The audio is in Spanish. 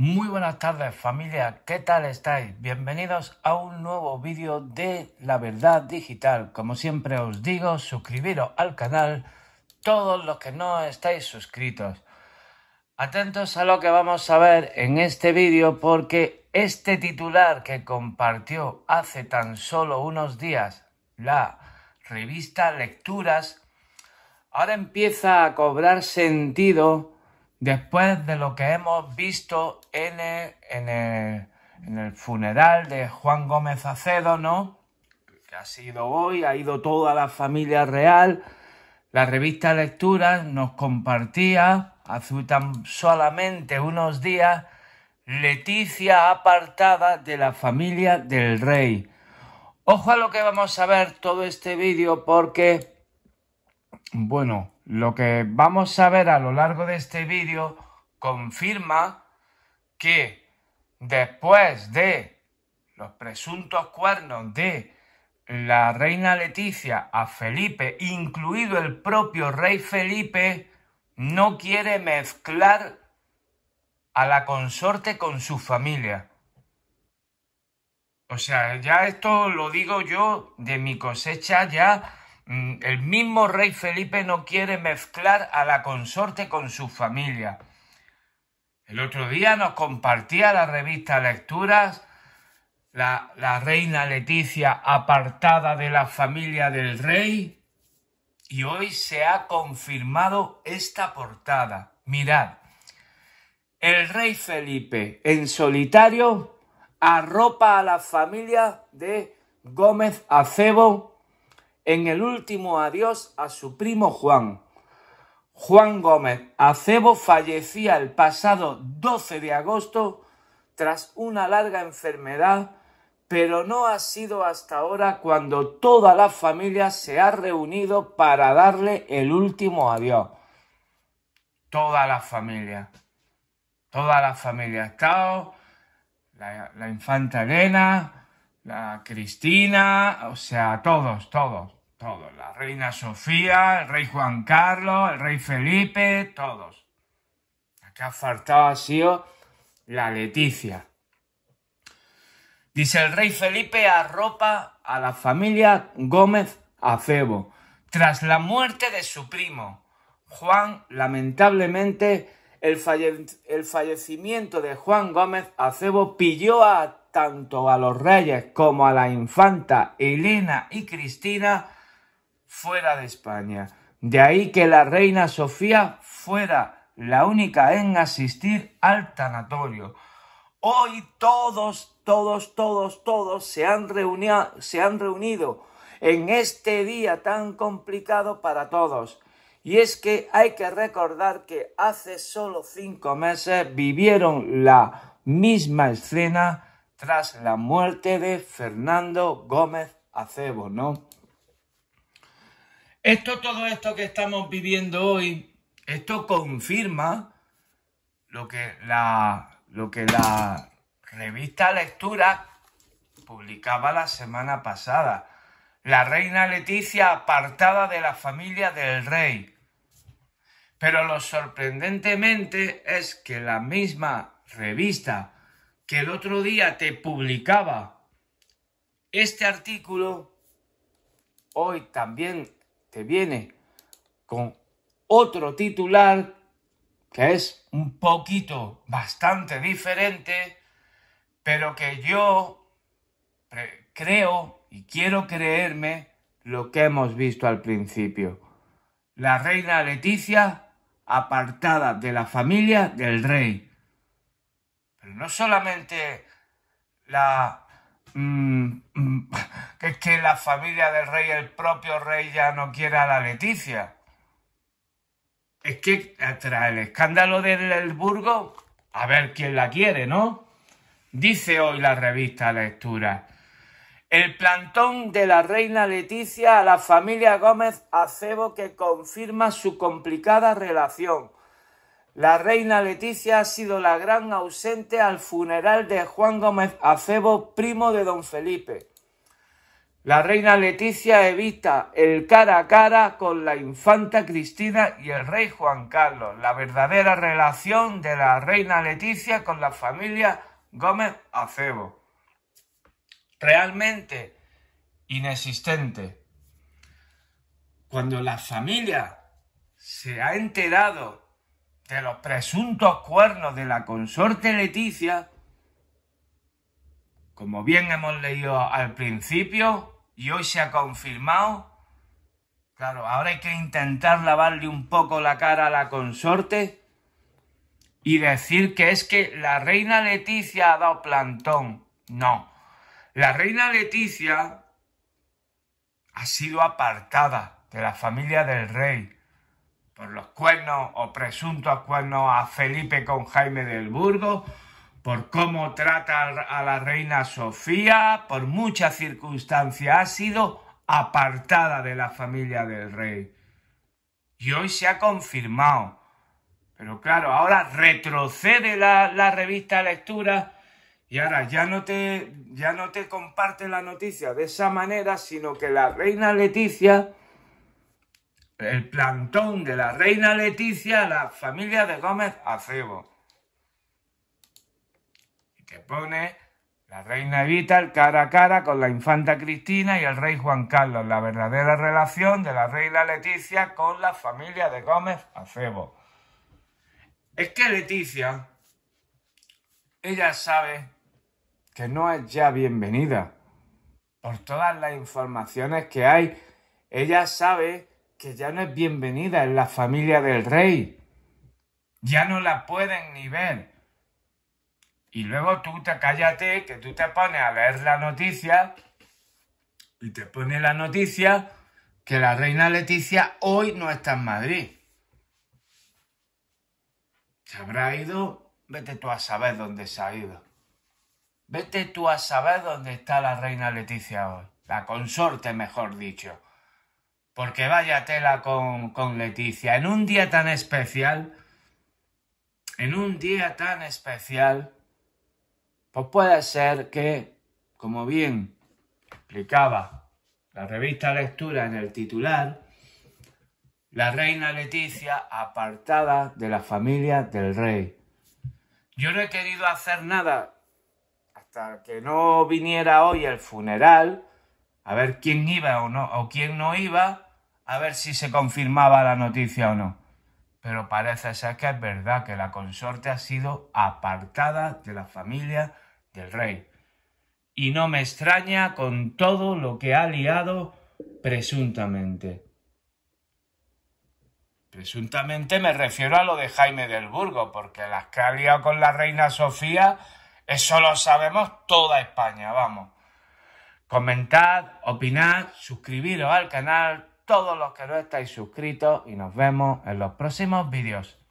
Muy buenas tardes familia, ¿qué tal estáis? Bienvenidos a un nuevo vídeo de La Verdad Digital. Como siempre os digo, suscribiros al canal todos los que no estáis suscritos. Atentos a lo que vamos a ver en este vídeo porque este titular que compartió hace tan solo unos días la revista Lecturas ahora empieza a cobrar sentido después de lo que hemos visto en el, funeral de Juan Gómez Acedo, ¿no? Que ha sido hoy, ha ido toda la familia real. La revista Lecturas nos compartía hace solamente unos días Leticia apartada de la familia del rey. Ojo a lo que vamos a ver todo este vídeo porque, bueno, lo que vamos a ver a lo largo de este vídeo confirma que después de los presuntos cuernos de la reina Leticia a Felipe, incluido el propio rey Felipe, no quiere mezclar a la consorte con su familia. O sea, ya esto lo digo yo de mi cosecha ya Mm, el mismo rey Felipe no quiere mezclar a la consorte con su familia. El otro día nos compartía la revista Lecturas la, reina Leticia apartada de la familia del rey y hoy se ha confirmado esta portada. Mirad, el rey Felipe en solitario arropa a la familia de Gómez Acebo en el último adiós a su primo Juan. Juan Gómez Acebo fallecía el pasado 12 de agosto tras una larga enfermedad, pero no ha sido hasta ahora cuando toda la familia se ha reunido para darle el último adiós. Toda la familia. Toda la familia estado, la, la infanta Elena, la Cristina, o sea, todos, todos todos. La reina Sofía, el rey Juan Carlos, el rey Felipe, todos. La que ha faltado ha sido la Leticia. Dice el rey Felipe arropa a la familia Gómez Acebo tras la muerte de su primo. Juan, lamentablemente, el, el fallecimiento de Juan Gómez Acebo pilló a tanto a los reyes como a la infanta Elena y Cristina fuera de España. De ahí que la reina Sofía fuera la única en asistir al tanatorio. Hoy todos, todos, todos, todos se han, reunido, se han reunido en este día tan complicado para todos. Y es que hay que recordar que hace solo cinco meses vivieron la misma escena tras la muerte de Fernando Gómez Acebo, ¿no? Esto, todo esto que estamos viviendo hoy, esto confirma lo que la, lo que la revista Lectura publicaba la semana pasada. La reina Leticia apartada de la familia del rey. Pero lo sorprendentemente es que la misma revista que el otro día te publicaba este artículo, hoy también viene con otro titular que es un poquito bastante diferente, pero que yo creo y quiero creerme lo que hemos visto al principio. La reina Leticia apartada de la familia del rey. Pero no solamente la Mm, mm, que es que la familia del rey, el propio rey, ya no quiere a la Leticia. Es que tras el escándalo del Burgo, a ver quién la quiere, ¿no? Dice hoy la revista Lectura. El plantón de la reina Leticia a la familia Gómez Acebo que confirma su complicada relación la reina Leticia ha sido la gran ausente al funeral de Juan Gómez Acebo, primo de don Felipe. La reina Leticia evita el cara a cara con la infanta Cristina y el rey Juan Carlos, la verdadera relación de la reina Leticia con la familia Gómez Acebo. Realmente inexistente. Cuando la familia se ha enterado de los presuntos cuernos de la consorte Leticia, como bien hemos leído al principio y hoy se ha confirmado, claro, ahora hay que intentar lavarle un poco la cara a la consorte y decir que es que la reina Leticia ha dado plantón. No, la reina Leticia ha sido apartada de la familia del rey por los cuernos o presuntos cuernos a Felipe con Jaime del Burgo, por cómo trata a la reina Sofía, por muchas circunstancias, ha sido apartada de la familia del rey. Y hoy se ha confirmado. Pero claro, ahora retrocede la, revista Lectura y ahora ya no, te, ya no te comparte la noticia de esa manera, sino que la reina Leticia el plantón de la reina Leticia a la familia de Gómez Acebo. Y pone la reina Evita el cara a cara con la infanta Cristina y el rey Juan Carlos, la verdadera relación de la reina Leticia con la familia de Gómez Acebo. Es que Leticia, ella sabe que no es ya bienvenida. Por todas las informaciones que hay, ella sabe que ya no es bienvenida en la familia del rey. Ya no la pueden ni ver. Y luego tú te cállate, que tú te pones a leer la noticia y te pone la noticia que la reina Leticia hoy no está en Madrid. Se habrá ido, vete tú a saber dónde se ha ido. Vete tú a saber dónde está la reina Leticia hoy, la consorte mejor dicho porque vaya tela con, con Leticia. En un día tan especial, en un día tan especial, pues puede ser que, como bien explicaba la revista Lectura en el titular, la reina Leticia apartada de la familia del rey. Yo no he querido hacer nada hasta que no viniera hoy el funeral, a ver quién iba o no, o quién no iba, a ver si se confirmaba la noticia o no. Pero parece ser que es verdad que la consorte ha sido apartada de la familia del rey. Y no me extraña con todo lo que ha liado presuntamente. Presuntamente me refiero a lo de Jaime del Burgo, porque las que ha liado con la reina Sofía, eso lo sabemos toda España, vamos. Comentad, opinad, suscribiros al canal, todos los que no estáis suscritos y nos vemos en los próximos vídeos.